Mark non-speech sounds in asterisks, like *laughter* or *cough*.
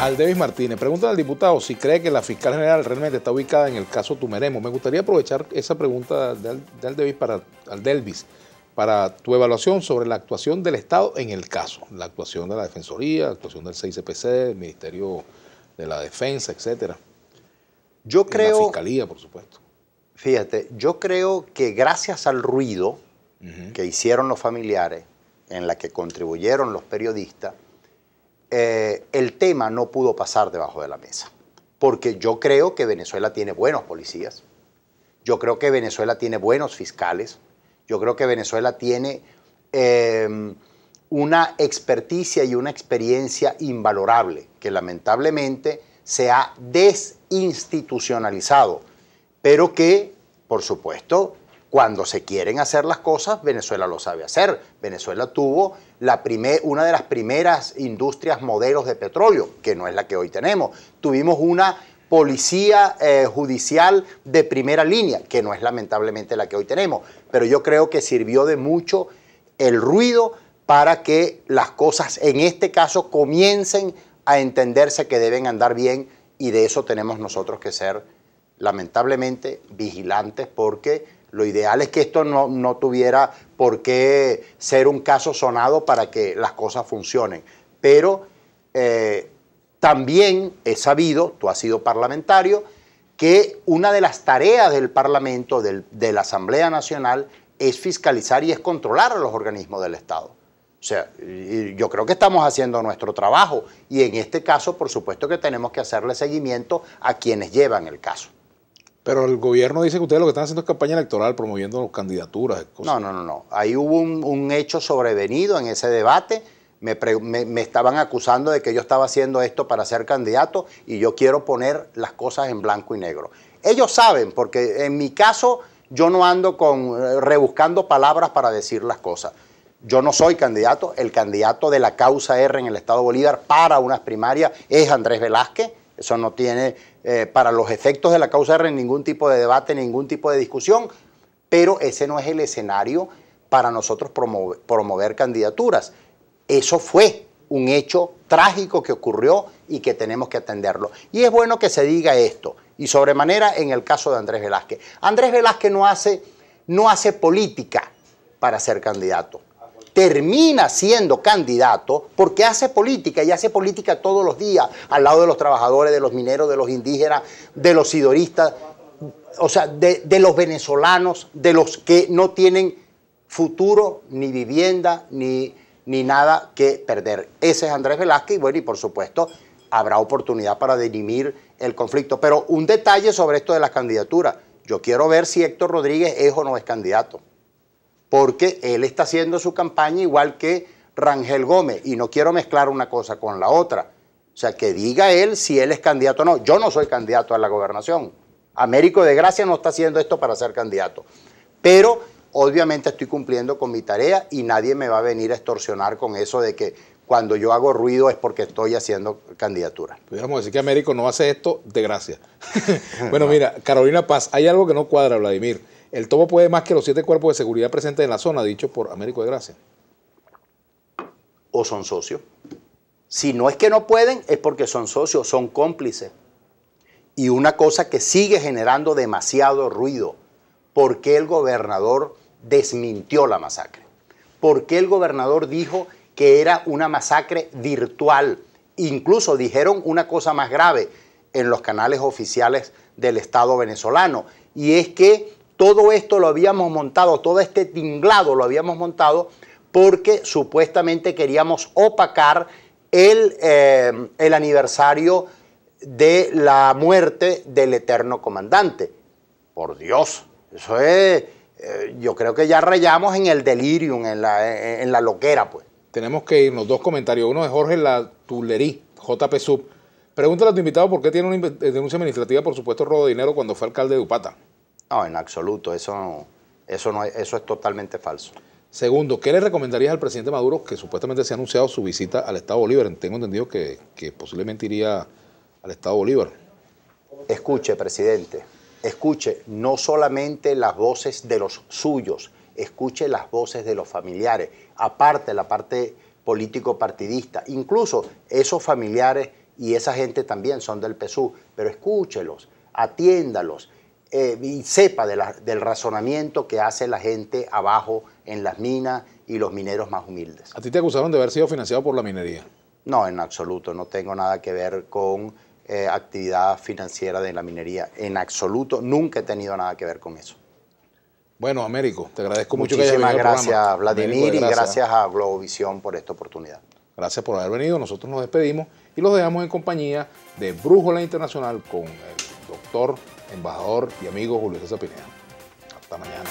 Aldevis Martínez, pregunta al diputado si cree que la fiscal general realmente está ubicada en el caso Tumeremo. Me gustaría aprovechar esa pregunta de Aldevis para, Delvis para tu evaluación sobre la actuación del Estado en el caso, la actuación de la Defensoría, la actuación del CICPC, el Ministerio de la Defensa, etc. Yo creo. la Fiscalía, por supuesto. Fíjate, yo creo que gracias al ruido que hicieron los familiares, en la que contribuyeron los periodistas, eh, el tema no pudo pasar debajo de la mesa, porque yo creo que Venezuela tiene buenos policías, yo creo que Venezuela tiene buenos fiscales, yo creo que Venezuela tiene em, una experticia y una experiencia invalorable que lamentablemente se ha desinstitucionalizado, pero que, por supuesto, cuando se quieren hacer las cosas, Venezuela lo sabe hacer. Venezuela tuvo una de las primeras industrias modelos de petróleo, que no es la que hoy tenemos. Tuvimos una policía eh, judicial de primera línea, que no es lamentablemente la que hoy tenemos. Pero yo creo que sirvió de mucho el ruido para que las cosas, en este caso, comiencen a entenderse que deben andar bien y de eso tenemos nosotros que ser, lamentablemente, vigilantes porque lo ideal es que esto no, tuviera por qué ser un caso sonado para que las cosas funcionen. Pero eh, también he sabido, tú has sido parlamentario, que una de las tareas del Parlamento, de la Asamblea Nacional, es fiscalizar y es controlar a los organismos del Estado. O sea, yo creo que estamos haciendo nuestro trabajo y en este caso, por supuesto que tenemos que hacerle seguimiento a quienes llevan el caso. Pero el gobierno dice que ustedes lo que están haciendo es campaña electoral, promoviendo candidaturas. Cosas. No, no, no, no. Ahí hubo un, hecho sobrevenido en ese debate. Me, estaban acusando de que yo estaba haciendo esto para ser candidato y yo quiero poner las cosas en blanco y negro. Ellos saben, porque en mi caso yo no ando con, eh, rebuscando palabras para decir las cosas. Yo no soy candidato, el candidato de la causa R en el Estado Bolívar para unas primarias es Andrés Velázquez eso no tiene, eh, para los efectos de la causa R, ningún tipo de debate, ningún tipo de discusión, pero ese no es el escenario para nosotros promover, candidaturas. Eso fue un hecho trágico que ocurrió y que tenemos que atenderlo. Y es bueno que se diga esto, y sobremanera en el caso de Andrés Velázquez. Andrés Velázquez no hace, no hace política para ser candidato termina siendo candidato porque hace política y hace política todos los días al lado de los trabajadores, de los mineros, de los indígenas, de los sidoristas, o sea, de, los venezolanos, de los que no tienen futuro, ni vivienda, ni, ni nada que perder. Ese es Andrés Velázquez y bueno, y por supuesto habrá oportunidad para denimir el conflicto. Pero un detalle sobre esto de las candidaturas. Yo quiero ver si Héctor Rodríguez es o no es candidato porque él está haciendo su campaña igual que Rangel Gómez, y no quiero mezclar una cosa con la otra. O sea, que diga él si él es candidato o no. Yo no soy candidato a la gobernación. Américo de Gracia no está haciendo esto para ser candidato. Pero obviamente estoy cumpliendo con mi tarea y nadie me va a venir a extorsionar con eso de que cuando yo hago ruido es porque estoy haciendo candidatura. Pudiéramos decir que Américo no hace esto de gracia. *laughs* bueno, mira, Carolina Paz, hay algo que no cuadra, Vladimir. El topo puede más que los siete cuerpos de seguridad presentes en la zona, dicho por Américo de Gracia. O son socios. Si no es que no pueden, es porque son socios, son cómplices. Y una cosa que sigue generando demasiado ruido, ¿por qué el gobernador desmintió la masacre? ¿Por qué el gobernador dijo que era una masacre virtual? Incluso dijeron una cosa más grave en los canales oficiales del Estado venezolano, y es que todo esto lo habíamos montado, todo este tinglado lo habíamos montado porque supuestamente queríamos opacar el, eh, aniversario de la muerte del eterno comandante. Por Dios, eso es, eh, yo creo que ya rayamos en el delirium, en la, loquera, pues. Tenemos que irnos. Dos comentarios. Uno es Jorge Latulerí, JP Sub. Pregúntale a tu invitado por qué tiene una denuncia administrativa por supuesto robo de dinero cuando fue alcalde de Upata. No, en absoluto, eso, eso, no, eso es totalmente falso. Segundo, ¿qué le recomendarías al presidente Maduro que supuestamente se ha anunciado su visita al Estado Bolívar? Tengo entendido que, que posiblemente iría al Estado Bolívar. Escuche, presidente, escuche no solamente las voces de los suyos, escuche las voces de los familiares, aparte la parte político-partidista, incluso esos familiares y esa gente también son del PSU, pero escúchelos, atiéndalos eh, y sepa del razonamiento que hace la gente abajo en las minas y los mineros más humildes. ¿A ti te acusaron de haber sido financiado por la minería? No, en absoluto, no tengo nada que ver con eh, actividad financiera de la minería, en absoluto, nunca he tenido nada que ver con eso. Bueno, Américo, te agradezco mucho que hayas venido. Muchísimas gracias, Vladimir, y gracias a Globovisión por esta oportunidad. Gracias por haber venido, nosotros nos despedimos y los dejamos en compañía de Brújula Internacional con el doctor, embajador y amigo Julio César Pineda. Hasta mañana.